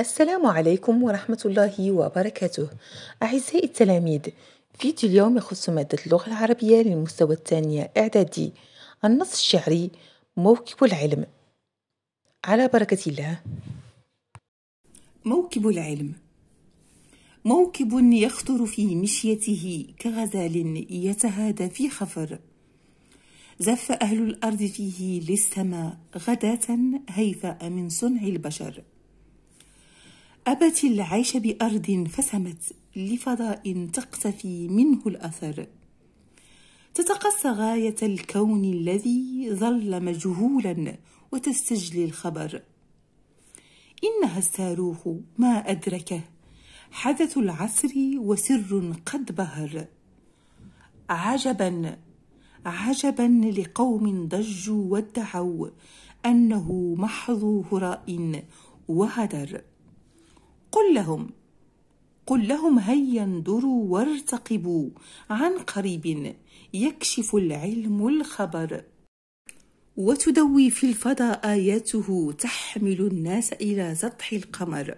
السلام عليكم ورحمة الله وبركاته أعزائي التلاميذ فيديو اليوم يخص مادة اللغة العربية للمستوى الثانية إعدادي النص الشعري موكب العلم على بركة الله موكب العلم موكب يخطر في مشيته كغزال يتهادى في خفر زف أهل الأرض فيه للسماء غداة هيفاء من صنع البشر أبت العيش بأرض فسمت لفضاء تقتفي منه الأثر تتقصى غاية الكون الذي ظل مجهولا وتستجلي الخبر إنها الصاروخ ما أدركه حدث العصر وسر قد بهر عجبا عجبا لقوم ضجوا وادعوا أنه محظ هراء وهدر قل لهم قل لهم هيا انظروا وارتقبوا عن قريب يكشف العلم الخبر وتدوي في الفضاء آياته تحمل الناس إلى سطح القمر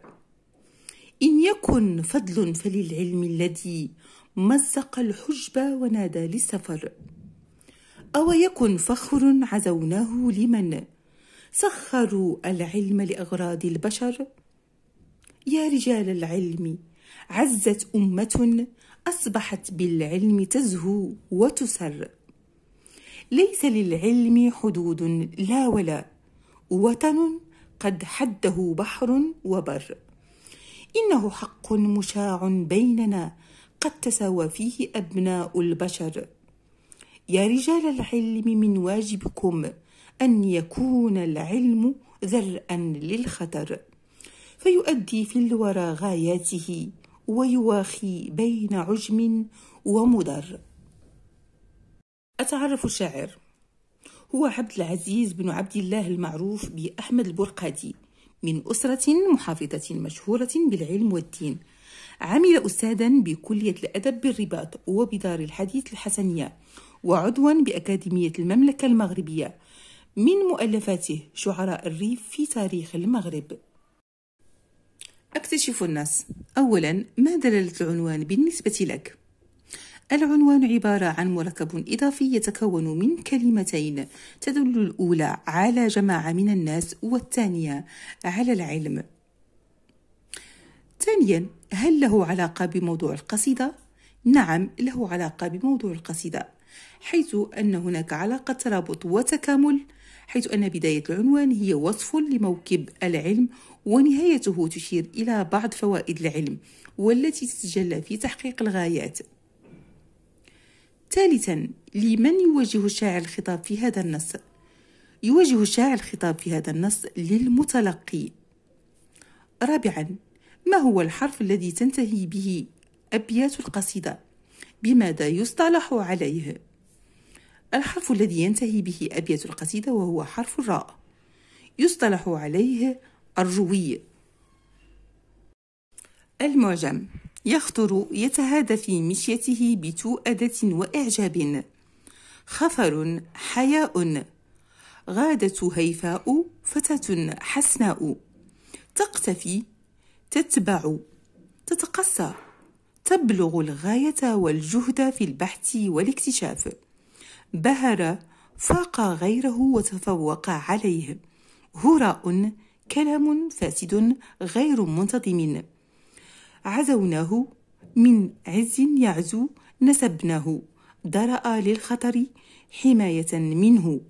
إن يكن فضل فللعلم الذي مزق الحجب ونادى للسفر أو يكن فخر عزوناه لمن سخروا العلم لأغراض البشر يا رجال العلم عزت أمة أصبحت بالعلم تزهو وتسر ليس للعلم حدود لا ولا وطن قد حده بحر وبر إنه حق مشاع بيننا قد تساوى فيه أبناء البشر يا رجال العلم من واجبكم أن يكون العلم ذرأ للخطر فيؤدي في الورى غاياته ويواخي بين عجم ومدر أتعرف الشاعر هو عبد العزيز بن عبد الله المعروف بأحمد البرقادي من أسرة محافظة مشهورة بالعلم والدين عمل أستاذا بكلية الأدب بالرباط وبدار الحديث الحسنية وعضوا بأكاديمية المملكة المغربية من مؤلفاته شعراء الريف في تاريخ المغرب أكتشف النص أولا ما دلالة العنوان بالنسبة لك؟ العنوان عبارة عن مركب إضافي يتكون من كلمتين تدل الأولى على جماعة من الناس والثانية على العلم ثانيا هل له علاقة بموضوع القصيدة؟ نعم له علاقة بموضوع القصيدة حيث أن هناك علاقة ترابط وتكامل حيث أن بداية العنوان هي وصف لموكب العلم ونهايته تشير إلى بعض فوائد العلم والتي تتجلى في تحقيق الغايات ثالثا لمن يوجه الشاعر الخطاب في هذا النص يوجه الشاعر الخطاب في هذا النص للمتلقي رابعا ما هو الحرف الذي تنتهي به أبيات القصيدة بماذا يصطلح عليه الحرف الذي ينتهي به أبيات القصيدة وهو حرف الراء يصطلح عليه الروي المعجم يخطر يتهادى في مشيته بتؤدة وإعجاب خفر حياء غادة هيفاء فتاة حسناء تقتفي تتبع تتقصى تبلغ الغاية والجهد في البحث والاكتشاف بهر فاق غيره وتفوق عليه هراء كلام فاسد غير منتظم عزوناه من عز يعزو نسبناه درأ للخطر حماية منه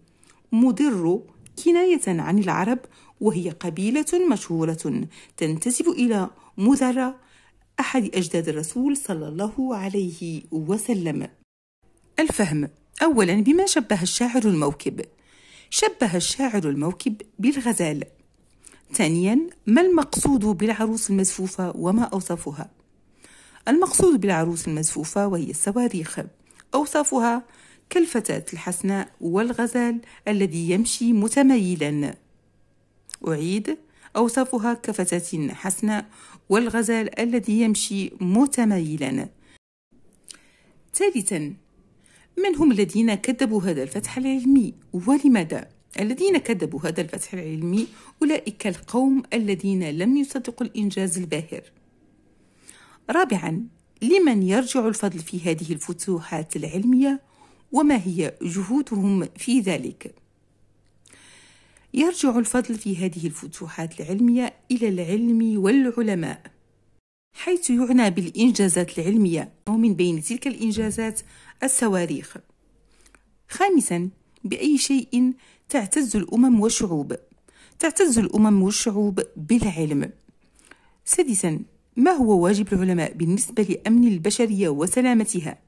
مضر كناية عن العرب وهي قبيلة مشهورة تنتسب إلى مذر أحد أجداد الرسول صلى الله عليه وسلم الفهم أولا بما شبه الشاعر الموكب شبه الشاعر الموكب بالغزال ثانيا ما المقصود بالعروس المزفوفة وما أوصافها المقصود بالعروس المزفوفة وهي الصواريخ أوصافها كالفتاة الحسناء والغزال الذي يمشي متميلا أعيد أوصافها كفتاة حسناء والغزال الذي يمشي متميلا ثالثا من هم الذين كذبوا هذا الفتح العلمي ولماذا؟ الذين كذبوا هذا الفتح العلمي أولئك القوم الذين لم يصدقوا الإنجاز الباهر رابعا لمن يرجع الفضل في هذه الفتوحات العلمية وما هي جهودهم في ذلك يرجع الفضل في هذه الفتوحات العلمية إلى العلم والعلماء حيث يعنى بالإنجازات العلمية ومن بين تلك الإنجازات الصواريخ خامسا بأي شيء تعتز الأمم والشعوب تعتز الأمم والشعوب بالعلم سادسا ما هو واجب العلماء بالنسبة لأمن البشرية وسلامتها؟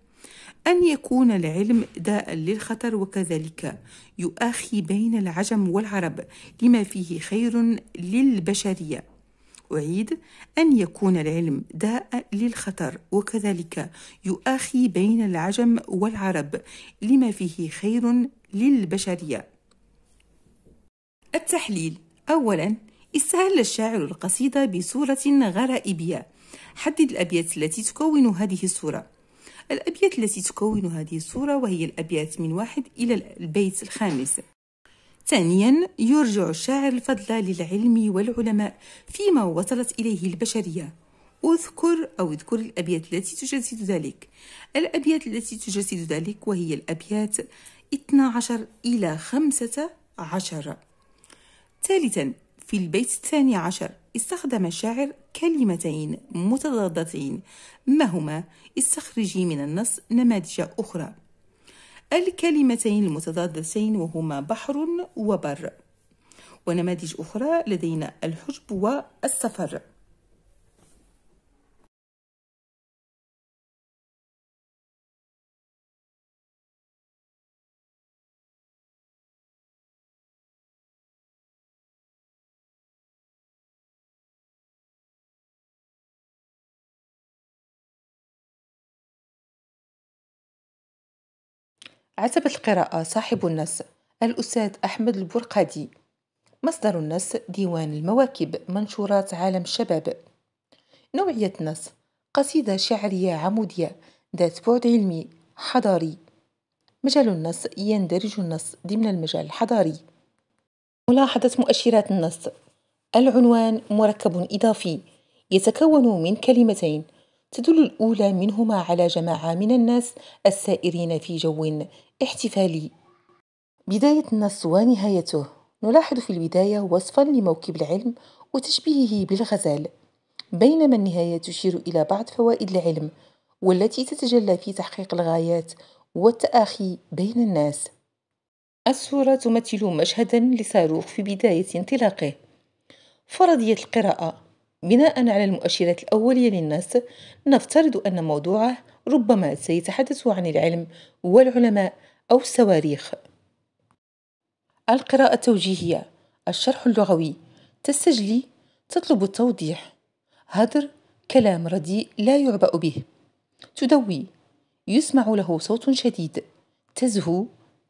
أن يكون العلم داء للخطر وكذلك يؤخي بين العجم والعرب لما فيه خير للبشرية أعيد أن يكون العلم داء للخطر وكذلك يؤاخي بين العجم والعرب لما فيه خير للبشرية التحليل أولا استهل الشاعر القصيدة بصورة غرائبية حدد الأبيات التي تكون هذه الصورة الأبيات التي تكون هذه الصورة وهي الأبيات من واحد إلى البيت الخامس ثانيا يرجع الشاعر الفضل للعلم والعلماء فيما وصلت إليه البشرية اذكر أو اذكر الأبيات التي تجسد ذلك الأبيات التي تجسد ذلك وهي الأبيات 12 إلى 15 ثالثا في البيت الثاني عشر استخدم الشاعر كلمتين متضادتين ما هما استخرجي من النص نماذج أخرى الكلمتين المتضادتين وهما بحر وبر ونماذج أخرى لدينا الحجب والسفر عتبة القراءة صاحب النص الأستاذ أحمد البرقادي مصدر النص ديوان المواكب منشورات عالم الشباب نوعية النص قصيدة شعرية عمودية ذات بعد علمي حضاري مجال النص يندرج النص ضمن المجال الحضاري ملاحظة مؤشرات النص العنوان مركب إضافي يتكون من كلمتين تدل الأولى منهما على جماعة من الناس السائرين في جو احتفالي بداية النص ونهايته نلاحظ في البداية وصفا لموكب العلم وتشبيهه بالغزال بينما النهاية تشير إلى بعض فوائد العلم والتي تتجلى في تحقيق الغايات والتآخي بين الناس الصورة تمثل مشهدا لصاروخ في بداية انطلاقه فرضية القراءة بناء على المؤشرات الأولية للنص نفترض أن موضوعه ربما سيتحدث عن العلم والعلماء أو الصواريخ القراءة التوجيهية الشرح اللغوي تستجلي تطلب التوضيح هدر كلام رديء لا يعبأ به تدوي يسمع له صوت شديد تزهو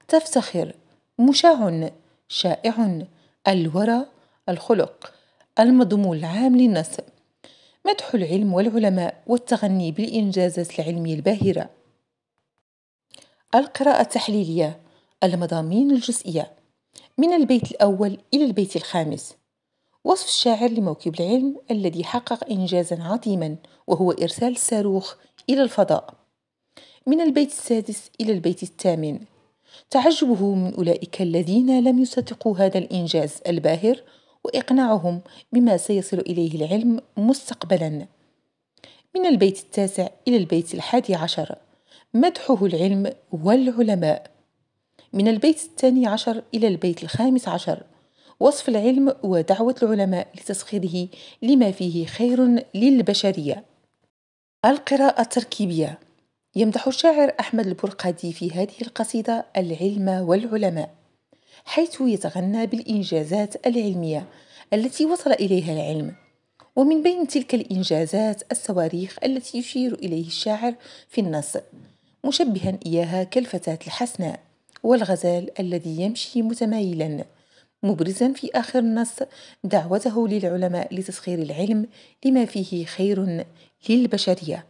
تفتخر مشاع شائع الورى الخلق المضمون العام للنص مدح العلم والعلماء والتغني بالإنجازات العلمية الباهرة القراءة التحليلية المضامين الجزئية من البيت الأول إلى البيت الخامس وصف الشاعر لموكب العلم الذي حقق إنجازا عظيما وهو إرسال الصاروخ إلى الفضاء من البيت السادس إلى البيت الثامن تعجبه من أولئك الذين لم يصدقوا هذا الإنجاز الباهر وإقناعهم بما سيصل إليه العلم مستقبلا من البيت التاسع إلى البيت الحادي عشر مدحه العلم والعلماء من البيت الثاني عشر إلى البيت الخامس عشر وصف العلم ودعوة العلماء لتسخيره لما فيه خير للبشرية القراءة التركيبية يمدح الشاعر أحمد البرقادي في هذه القصيدة العلم والعلماء حيث يتغنى بالإنجازات العلمية التي وصل إليها العلم ومن بين تلك الإنجازات الصواريخ التي يشير إليه الشاعر في النص مشبها إياها كالفتاة الحسناء والغزال الذي يمشي متمايلا مبرزا في آخر النص دعوته للعلماء لتسخير العلم لما فيه خير للبشرية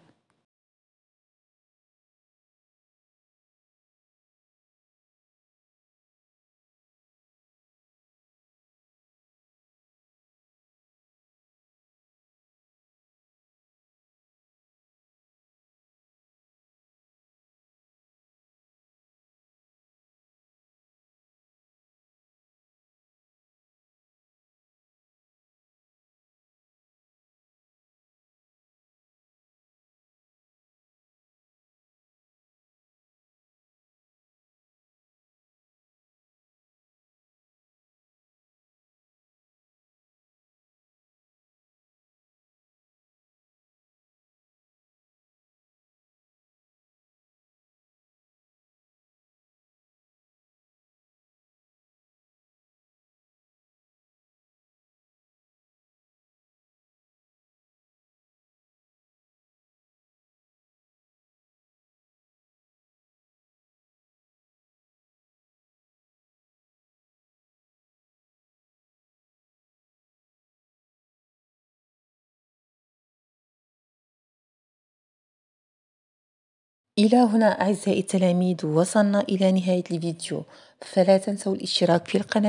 إلى هنا أعزائي التلاميذ وصلنا إلى نهاية الفيديو فلا تنسوا الاشتراك في القناة